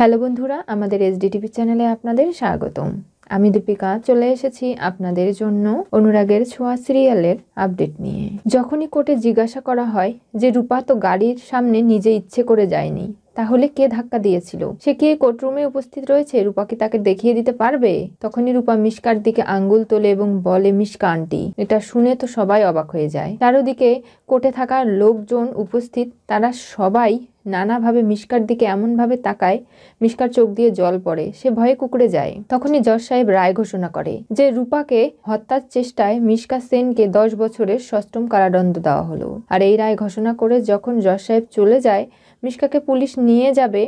Hello বন্ধুরা আমাদের SDTV চ্যানেলে আপনাদের স্বাগতম আমি দীপিকা চলে এসেছি আপনাদের জন্য অনুরাগের ছোঁয়া সিরিয়ালের আপডেট নিয়ে যখনই কোর্টে জিজ্ঞাসা করা হয় যে রূপা তো গাড়ির সামনে নিজে ইচ্ছে করে যায়নি তাহলে কে ধাক্কা দিয়েছিল সে কে কোর্টরুমে উপস্থিত রয়েছে রূপাকে তাকে দেখিয়ে দিতে পারবে তখনই রূপা মিসকার দিকে আঙ্গুল তোলে এবং বলে মিসকা আন্টি এটা শুনে তো সবাই অবাক হয়ে যায় ওদিকে কোর্টে থাকা লোকজন উপস্থিত তারা সবাই নানাভাবে মিষ্কার দিকে এমনভাবে তাকায় মিষ্কার চোখ দিয়ে জল পড়ে সে ভয়ে কুকুরে যায় তখনই জজ সাহেব রায় ঘোষণা করে যে রূপাকে হত্যার চেষ্টায় মিষ্কা সেনকে দশ বছরের সষ্টম কারাদণ্ড দেওয়া হলো আর এই রায় ঘোষণা করে যখন জজ সাহেব চলে যায় মিষ্কাকে পুলিশ নিয়ে যাবে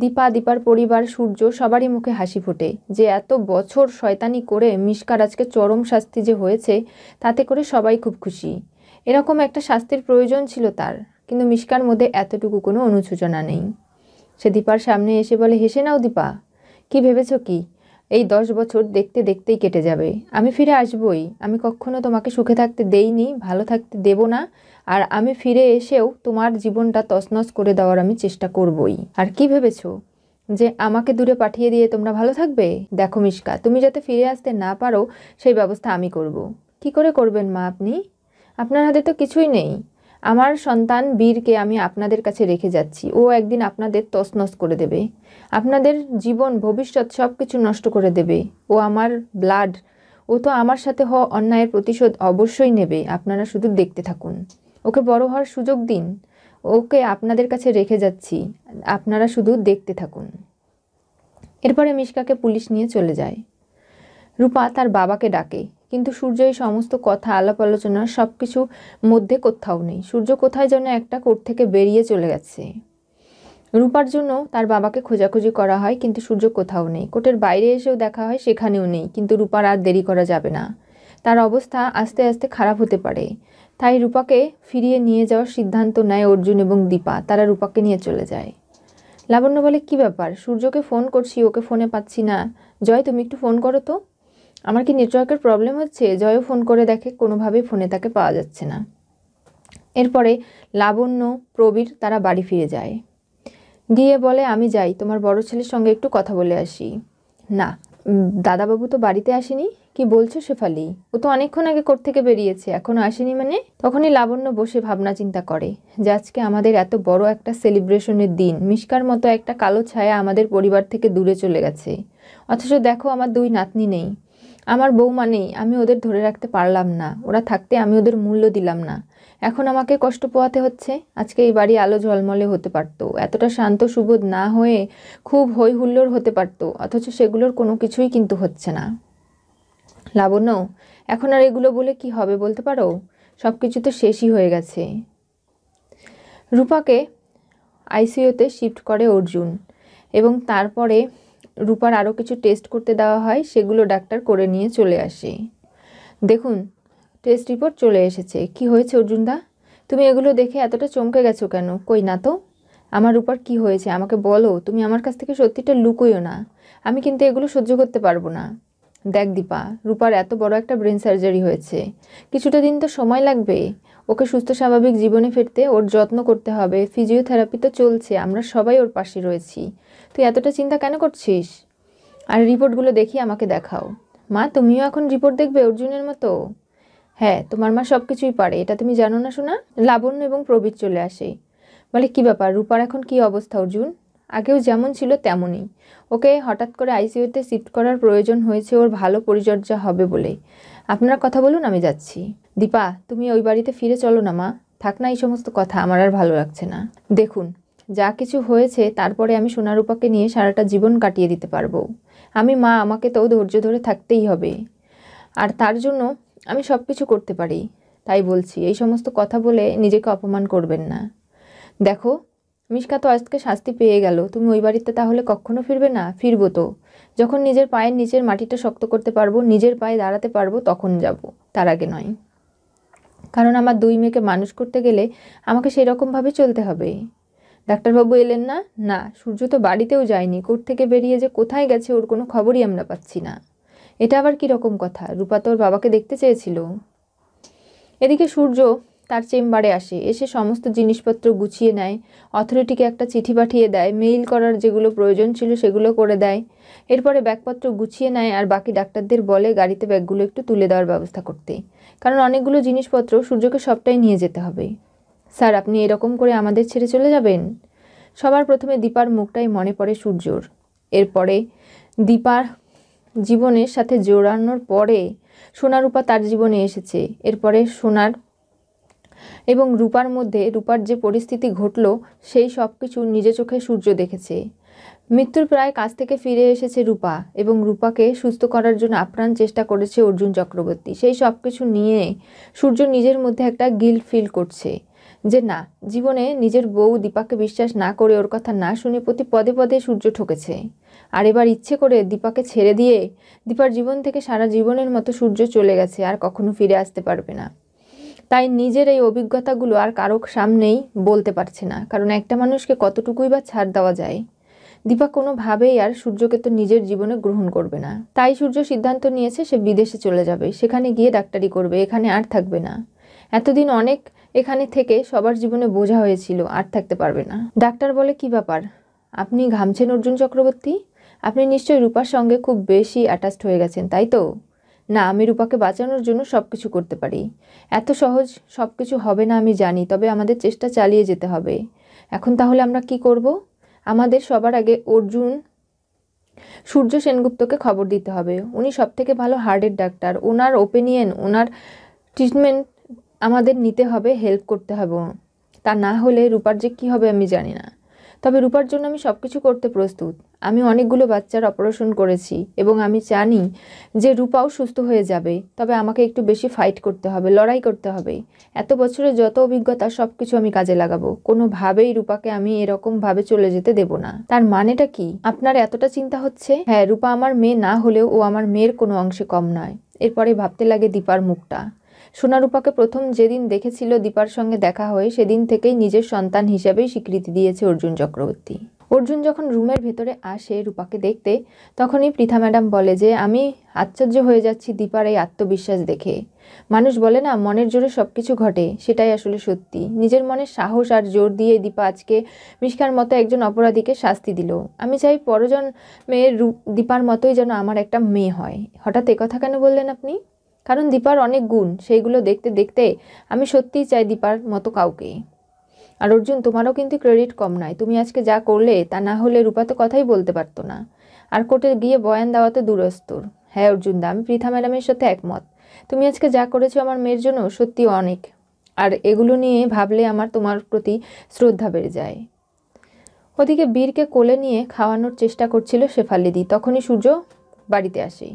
দীপা দীপার পরিবার সূর্য সবারই মুখে হাসি ফোটে যে এত বছর শয়তানি করে মিষ্কার আজকে চরম শাস্তি যে হয়েছে তাতে করে সবাই খুব খুশি এরকম একটা শাস্তির প্রয়োজন ছিল তার কিন্তু মিশকার মধ্যে এতটুকু কোনো অনুসূচনা নেই সে দীপার সামনে এসে বলে হেসে নাও দীপা কি ভেবেছ কি এই দশ বছর দেখতে দেখতেই কেটে যাবে আমি ফিরে আসবই আমি কখনো তোমাকে সুখে থাকতে দেইনি ভালো থাকতে দেব না আর আমি ফিরে এসেও তোমার জীবনটা তছনছ করে দেওয়ার আমি চেষ্টা করবই আর কি ভেবেছো যে আমাকে দূরে পাঠিয়ে দিয়ে তোমরা ভালো থাকবে দেখো মিশকা তুমি যাতে ফিরে আসতে না পারো সেই ব্যবস্থা আমি করব। কি করে করবেন মা আপনি আপনার হাতে তো কিছুই নেই আমার সন্তান বীরকে আমি আপনাদের কাছে রেখে যাচ্ছি ও একদিন আপনাদের তসনস করে দেবে আপনাদের জীবন ভবিষ্যৎ সব কিছু নষ্ট করে দেবে ও আমার ব্লাড ও তো আমার সাথে হওয়া অন্যায়ের প্রতিশোধ অবশ্যই নেবে আপনারা শুধু দেখতে থাকুন ওকে বড় হওয়ার সুযোগ দিন ওকে আপনাদের কাছে রেখে যাচ্ছি আপনারা শুধু দেখতে থাকুন এরপরে মিশকাকে পুলিশ নিয়ে চলে যায় রূপা তার বাবাকে ডাকে কিন্তু সূর্য এই সমস্ত কথা আলাপ আলোচনা সব কিছু মধ্যে কোথাও নেই সূর্য কোথায় যেন একটা কোর্ট থেকে বেরিয়ে চলে গেছে রূপার জন্য তার বাবাকে খোঁজাখুঁজি করা হয় কিন্তু সূর্য কোথাও নেই কোর্টের বাইরে এসেও দেখা হয় সেখানেও নেই কিন্তু রূপার আর দেরি করা যাবে না তার অবস্থা আস্তে আস্তে খারাপ হতে পারে তাই রূপাকে ফিরিয়ে নিয়ে যাওয়ার সিদ্ধান্ত নেয় অর্জুন এবং দীপা তারা রূপাকে নিয়ে চলে যায় লাবণ্য বলে কী ব্যাপার সূর্যকে ফোন করছি ওকে ফোনে পাচ্ছি না জয় তুমি একটু ফোন করো তো আমার কি নেটওয়ার্কের প্রবলেম হচ্ছে জয় ফোন করে দেখে কোনোভাবেই ফোনে তাকে পাওয়া যাচ্ছে না এরপরে লাবণ্য প্রবীর তারা বাড়ি ফিরে যায় গিয়ে বলে আমি যাই তোমার বড় ছেলের সঙ্গে একটু কথা বলে আসি না দাদাবাবু তো বাড়িতে আসেনি কি বলছো শেফালি ও তো অনেকক্ষণ আগে কোর্ট থেকে বেরিয়েছে এখনও আসেনি মানে তখনই লাবণ্য বসে ভাবনা চিন্তা করে যে আজকে আমাদের এত বড় একটা সেলিব্রেশনের দিন মিষ্কার মতো একটা কালো ছায়া আমাদের পরিবার থেকে দূরে চলে গেছে অথচ দেখো আমার দুই নাতনি নেই আমার বৌমা নেই আমি ওদের ধরে রাখতে পারলাম না ওরা থাকতে আমি ওদের মূল্য দিলাম না এখন আমাকে কষ্ট পোয়াতে হচ্ছে আজকে এই বাড়ি আলো ঝলমলে হতে পারত এতটা শান্ত সুবোধ না হয়ে খুব হৈ হুল্লোর হতে পারত অথচ সেগুলোর কোনো কিছুই কিন্তু হচ্ছে না লাবণ্য এখন আর এগুলো বলে কি হবে বলতে পারো সব কিছু তো শেষই হয়ে গেছে রূপাকে আইসিইউতে শিফট করে অর্জুন এবং তারপরে রূপার আরও কিছু টেস্ট করতে দেওয়া হয় সেগুলো ডাক্তার করে নিয়ে চলে আসে দেখুন টেস্ট রিপোর্ট চলে এসেছে কি হয়েছে অর্জুনদা তুমি এগুলো দেখে এতটা চমকে গেছো কেন কই না তো আমার উপর কি হয়েছে আমাকে বলো তুমি আমার কাছ থেকে সত্যিটা লুকোইও না আমি কিন্তু এগুলো সহ্য করতে পারবো না দেখ দীপা রূপার এত বড় একটা ব্রেন সার্জারি হয়েছে কিছুটা দিন তো সময় লাগবে ওকে সুস্থ স্বাভাবিক জীবনে ফিরতে ওর যত্ন করতে হবে ফিজিওথেরাপি তো চলছে আমরা সবাই ওর পাশে রয়েছি তুই এতটা চিন্তা কেন করছিস আর রিপোর্টগুলো দেখি আমাকে দেখাও মা তুমিও এখন রিপোর্ট দেখবে অর্জুনের মতো হ্যাঁ তোমার মা সব কিছুই পারে এটা তুমি জানো না শোনা লাবণ্য এবং প্রবীর চলে আসে বলে কি ব্যাপার রূপার এখন কি অবস্থা অর্জুন আগেও যেমন ছিল তেমনই ওকে হঠাৎ করে আইসিইউতে শিফট করার প্রয়োজন হয়েছে ওর ভালো পরিচর্যা হবে বলে আপনারা কথা বলুন আমি যাচ্ছি দীপা তুমি ওই বাড়িতে ফিরে চলো না মা থাক না এই সমস্ত কথা আমার আর ভালো লাগছে না দেখুন যা কিছু হয়েছে তারপরে আমি সোনারূপাকে নিয়ে সারাটা জীবন কাটিয়ে দিতে পারবো আমি মা আমাকে তো ধৈর্য ধরে থাকতেই হবে আর তার জন্য আমি সব কিছু করতে পারি তাই বলছি এই সমস্ত কথা বলে নিজেকে অপমান করবেন না দেখো মিশকা তো আজকে শাস্তি পেয়ে গেল তুমি ওই বাড়িতে তাহলে কখনো ফিরবে না ফিরবো তো যখন নিজের পায়ের নিচের মাটিটা শক্ত করতে পারবো নিজের পায়ে দাঁড়াতে পারবো তখন যাব তার আগে নয় কারণ আমার দুই মেয়েকে মানুষ করতে গেলে আমাকে সেরকমভাবে চলতে হবে ডাক্তারবাবু এলেন না না সূর্য তো বাড়িতেও যায়নি কোর্ট থেকে বেরিয়ে যে কোথায় গেছে ওর কোনো খবরই আমরা পাচ্ছি না এটা আবার কি রকম কথা রূপা তোর বাবাকে দেখতে চেয়েছিল এদিকে সূর্য তার চেম্বারে আসে এসে সমস্ত জিনিসপত্র গুছিয়ে নেয় অথরিটিকে একটা চিঠি পাঠিয়ে দেয় মেইল করার যেগুলো প্রয়োজন ছিল সেগুলো করে দেয় এরপরে ব্যাগপত্র গুছিয়ে নেয় আর বাকি ডাক্তারদের বলে গাড়িতে ব্যাগগুলো একটু তুলে দেওয়ার ব্যবস্থা করতে কারণ অনেকগুলো জিনিসপত্র সূর্যকে সবটাই নিয়ে যেতে হবে স্যার আপনি এরকম করে আমাদের ছেড়ে চলে যাবেন সবার প্রথমে দীপার মুখটাই মনে পড়ে সূর্যর এরপরে দীপার জীবনের সাথে জোড়ানোর পরে সোনা রূপা তার জীবনে এসেছে এরপরে সোনার এবং রূপার মধ্যে রূপার যে পরিস্থিতি ঘটল সেই সব কিছু নিজে চোখে সূর্য দেখেছে মৃত্যুর প্রায় কাছ থেকে ফিরে এসেছে রূপা এবং রূপাকে সুস্থ করার জন্য আপ্রাণ চেষ্টা করেছে অর্জুন চক্রবর্তী সেই সব কিছু নিয়ে সূর্য নিজের মধ্যে একটা গিল ফিল করছে যে না জীবনে নিজের বউ দীপাকে বিশ্বাস না করে ওর কথা না শুনে প্রতি পদে পদে সূর্য ঠকেছে আর এবার ইচ্ছে করে দীপাকে ছেড়ে দিয়ে দীপার জীবন থেকে সারা জীবনের মতো সূর্য চলে গেছে আর কখনো ফিরে আসতে পারবে না তাই নিজের এই অভিজ্ঞতাগুলো আর কারো সামনেই বলতে পারছে না কারণ একটা মানুষকে কতটুকুই বা ছাড় দেওয়া যায় দীপা কোনোভাবেই আর সূর্যকে তো নিজের জীবনে গ্রহণ করবে না তাই সূর্য সিদ্ধান্ত নিয়েছে সে বিদেশে চলে যাবে সেখানে গিয়ে ডাক্তারি করবে এখানে আর থাকবে না এতদিন অনেক এখানে থেকে সবার জীবনে বোঝা হয়েছিল আর থাকতে পারবে না ডাক্তার বলে কি ব্যাপার আপনি ঘামছেন অর্জুন চক্রবর্তী আপনি নিশ্চয়ই রূপার সঙ্গে খুব বেশি অ্যাটাচড হয়ে গেছেন তাই তো না আমি রূপাকে বাঁচানোর জন্য সব কিছু করতে পারি এত সহজ সব কিছু হবে না আমি জানি তবে আমাদের চেষ্টা চালিয়ে যেতে হবে এখন তাহলে আমরা কি করব আমাদের সবার আগে অর্জুন সূর্য সেনগুপ্তকে খবর দিতে হবে উনি সবথেকে ভালো হার্টের ডাক্তার ওনার ওপিনিয়ন ওনার ট্রিটমেন্ট আমাদের নিতে হবে হেল্প করতে হবে তা না হলে রূপার যে কী হবে আমি জানি না তবে রূপার জন্য আমি সব কিছু করতে প্রস্তুত আমি অনেকগুলো বাচ্চার অপারেশন করেছি এবং আমি জানি যে রূপাও সুস্থ হয়ে যাবে তবে আমাকে একটু বেশি ফাইট করতে হবে লড়াই করতে হবে এত বছরের যত অভিজ্ঞতা সব কিছু আমি কাজে লাগাবো কোনোভাবেই রূপাকে আমি এরকমভাবে চলে যেতে দেব না তার মানেটা কি আপনার এতটা চিন্তা হচ্ছে হ্যাঁ রূপা আমার মেয়ে না হলেও ও আমার মেয়ের কোনো অংশে কম নয় এরপরে ভাবতে লাগে দীপার মুখটা সোনারূপাকে প্রথম যেদিন দেখেছিল দীপার সঙ্গে দেখা হয়ে সেদিন থেকেই নিজের সন্তান হিসেবেই স্বীকৃতি দিয়েছে অর্জুন চক্রবর্তী অর্জুন যখন রুমের ভেতরে আসে রূপাকে দেখতে তখনই পৃথা ম্যাডাম বলে যে আমি আশ্চর্য হয়ে যাচ্ছি দীপার এই আত্মবিশ্বাস দেখে মানুষ বলে না মনের জোরে সব কিছু ঘটে সেটাই আসলে সত্যি নিজের মনে সাহস আর জোর দিয়ে দীপা আজকে মিষ্কার মতো একজন অপরাধীকে শাস্তি দিল আমি চাই পরজন মেয়ের রূপ দীপার মতোই যেন আমার একটা মেয়ে হয় হঠাৎ কথা কেন বললেন আপনি কারণ দীপার অনেক গুণ সেইগুলো দেখতে দেখতে আমি সত্যিই চাই দীপার মতো কাউকে আর অর্জুন তোমারও কিন্তু ক্রেডিট কম নয় তুমি আজকে যা করলে তা না হলে রূপা তো কথাই বলতে পারতো না আর কোর্টে গিয়ে বয়ান দেওয়া তো দূরস্তর হ্যাঁ অর্জুন দা আমি পৃথা ম্যাডামের সাথে একমত তুমি আজকে যা করেছো আমার মেয়ের জন্য সত্যি অনেক আর এগুলো নিয়ে ভাবলে আমার তোমার প্রতি শ্রদ্ধা বেড়ে যায় ওদিকে বীরকে কোলে নিয়ে খাওয়ানোর চেষ্টা করছিল শেফালিদি তখনই সূর্য বাড়িতে আসে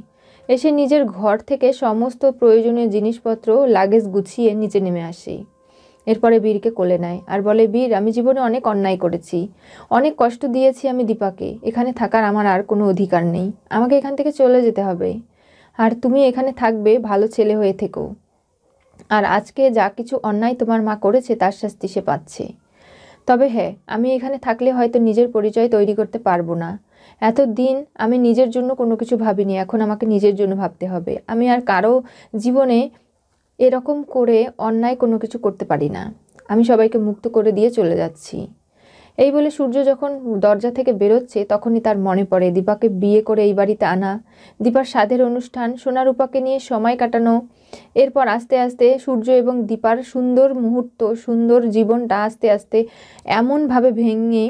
এসে নিজের ঘর থেকে সমস্ত প্রয়োজনীয় জিনিসপত্র লাগেজ গুছিয়ে নিচে নেমে আসি এরপরে বীরকে কোলে নেয় আর বলে বীর আমি জীবনে অনেক অন্যায় করেছি অনেক কষ্ট দিয়েছি আমি দীপাকে এখানে থাকার আমার আর কোনো অধিকার নেই আমাকে এখান থেকে চলে যেতে হবে আর তুমি এখানে থাকবে ভালো ছেলে হয়ে থেকো আর আজকে যা কিছু অন্যায় তোমার মা করেছে তার শাস্তি সে পাচ্ছে তবে হ্যাঁ আমি এখানে থাকলে হয়তো নিজের পরিচয় তৈরি করতে পারবো না এত দিন আমি নিজের জন্য কোনো কিছু ভাবিনি এখন আমাকে নিজের জন্য ভাবতে হবে আমি আর কারো জীবনে এরকম করে অন্যায় কোনো কিছু করতে পারি না আমি সবাইকে মুক্ত করে দিয়ে চলে যাচ্ছি এই বলে সূর্য যখন দরজা থেকে বেরোচ্ছে তখনই তার মনে পড়ে দীপাকে বিয়ে করে এই বাড়িতে আনা দীপার স্বাদের অনুষ্ঠান সোনারূপাকে নিয়ে সময় কাটানো এরপর আস্তে আস্তে সূর্য এবং দীপার সুন্দর মুহূর্ত সুন্দর জীবনটা আস্তে আস্তে এমনভাবে ভেঙে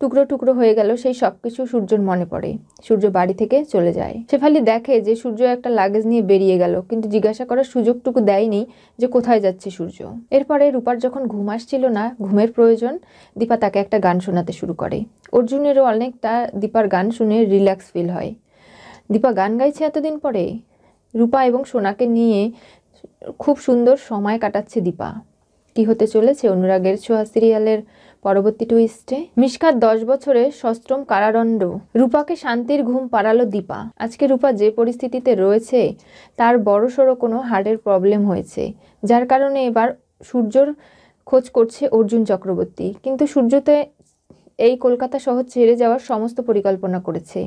টুকরো টুকরো হয়ে গেল সেই সব কিছু সূর্যর মনে পড়ে সূর্য বাড়ি থেকে চলে যায় শেফালি দেখে যে সূর্য একটা লাগেজ নিয়ে বেরিয়ে গেল কিন্তু জিজ্ঞাসা করার সুযোগটুকু দেয়নি যে কোথায় যাচ্ছে সূর্য এরপরে রূপার যখন ঘুম আসছিল না ঘুমের প্রয়োজন দীপা তাকে একটা গান শোনাতে শুরু করে অর্জুনেরও অনেকটা দীপার গান শুনে রিল্যাক্স ফিল হয় দীপা গান গাইছে এতদিন পরে রূপা এবং সোনাকে নিয়ে খুব সুন্দর সময় কাটাচ্ছে দীপা কি হতে চলেছে অনুরাগের ছোঁয়া সিরিয়ালের পরবর্তী টুইস্টে মিসকার দশ বছরের সশ্রম কারাদণ্ড রূপাকে শান্তির ঘুম পাড়ালো দীপা আজকে রূপা যে পরিস্থিতিতে রয়েছে তার বড়সড় কোনো হার্টের প্রবলেম হয়েছে যার কারণে এবার সূর্যর খোঁজ করছে অর্জুন চক্রবর্তী কিন্তু সূর্যতে এই কলকাতা শহর ছেড়ে যাওয়ার সমস্ত পরিকল্পনা করেছে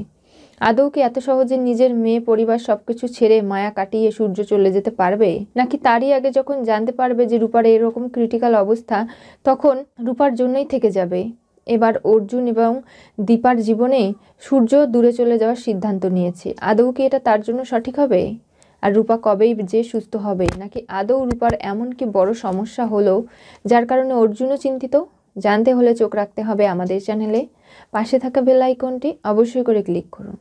আদৌ কি এত সহজে নিজের মেয়ে পরিবার সবকিছু ছেড়ে মায়া কাটিয়ে সূর্য চলে যেতে পারবে নাকি তারই আগে যখন জানতে পারবে যে রূপার এরকম ক্রিটিক্যাল অবস্থা তখন রূপার জন্যই থেকে যাবে এবার অর্জুন এবং দীপার জীবনে সূর্য দূরে চলে যাওয়ার সিদ্ধান্ত নিয়েছে আদৌ কি এটা তার জন্য সঠিক হবে আর রূপা কবেই যে সুস্থ হবে নাকি আদৌ রূপার এমন কি বড় সমস্যা হলো যার কারণে অর্জুনও চিন্তিত জানতে হলে চোখ রাখতে হবে আমাদের চ্যানেলে পাশে থাকা বেল আইকনটি অবশ্যই করে ক্লিক করুন